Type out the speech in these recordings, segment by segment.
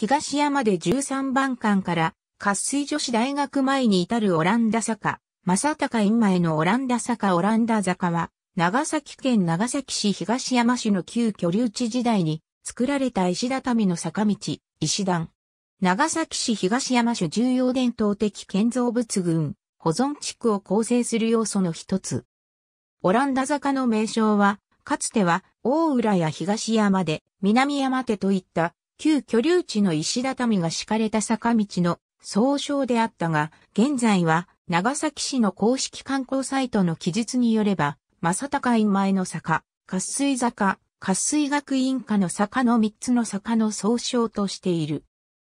東山で13番間から、滑水女子大学前に至るオランダ坂、正隆院前のオランダ坂オランダ坂は、長崎県長崎市東山市の旧居留地時代に作られた石畳の坂道、石段。長崎市東山市重要伝統的建造物群、保存地区を構成する要素の一つ。オランダ坂の名称は、かつては大浦や東山で南山手といった旧居留地の石畳が敷かれた坂道の総称であったが、現在は長崎市の公式観光サイトの記述によれば、正高院前の坂、滑水坂、滑水学院下の坂の3つの坂の総称としている。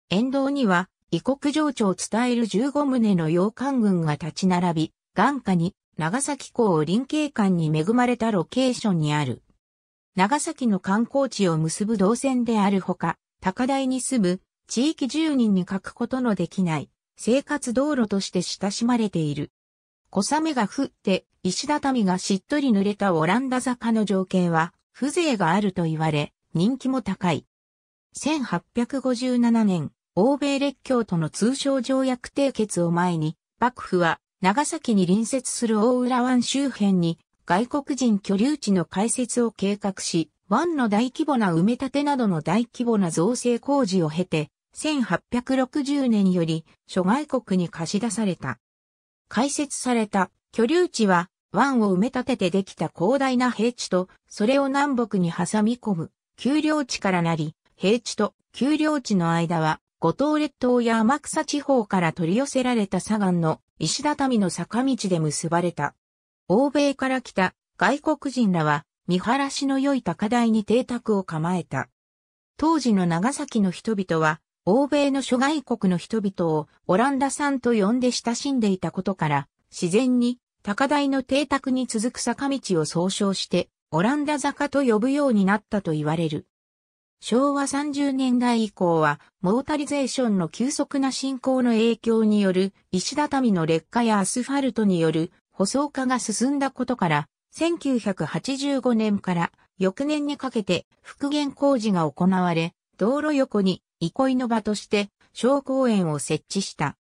沿道には、異国情緒を伝える15棟の洋館群が立ち並び、眼下に長崎港臨景館に恵まれたロケーションにある。長崎の観光地を結ぶ動線であるほか、高台に住む地域住人に欠くことのできない生活道路として親しまれている。小雨が降って石畳がしっとり濡れたオランダ坂の情景は風情があると言われ人気も高い。1857年、欧米列強との通商条約締結を前に、幕府は長崎に隣接する大浦湾周辺に外国人居留地の開設を計画し、湾の大規模な埋め立てなどの大規模な造成工事を経て、1860年より諸外国に貸し出された。開設された居留地は湾を埋め立ててできた広大な平地と、それを南北に挟み込む丘陵地からなり、平地と丘陵地の間は、五島列島や天草地方から取り寄せられた砂岩の石畳の坂道で結ばれた。欧米から来た外国人らは見晴らしの良い高台に邸宅を構えた。当時の長崎の人々は、欧米の諸外国の人々をオランダさんと呼んで親しんでいたことから、自然に高台の邸宅に続く坂道を総称して、オランダ坂と呼ぶようになったと言われる。昭和30年代以降は、モータリゼーションの急速な進行の影響による石畳の劣化やアスファルトによる舗装化が進んだことから、1985年から翌年にかけて復元工事が行われ、道路横に憩いの場として小公園を設置した。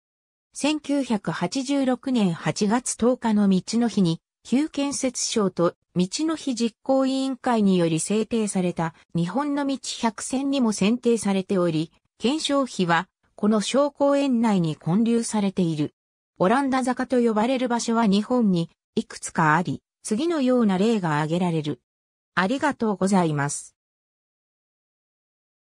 1986年8月10日の道の日に、旧建設省と道の日実行委員会により制定された日本の道百選にも選定されており、検証費はこの小公園内に混流されている。オランダ坂と呼ばれる場所は日本にいくつかあり、次のような例が挙げられる。ありがとうございます。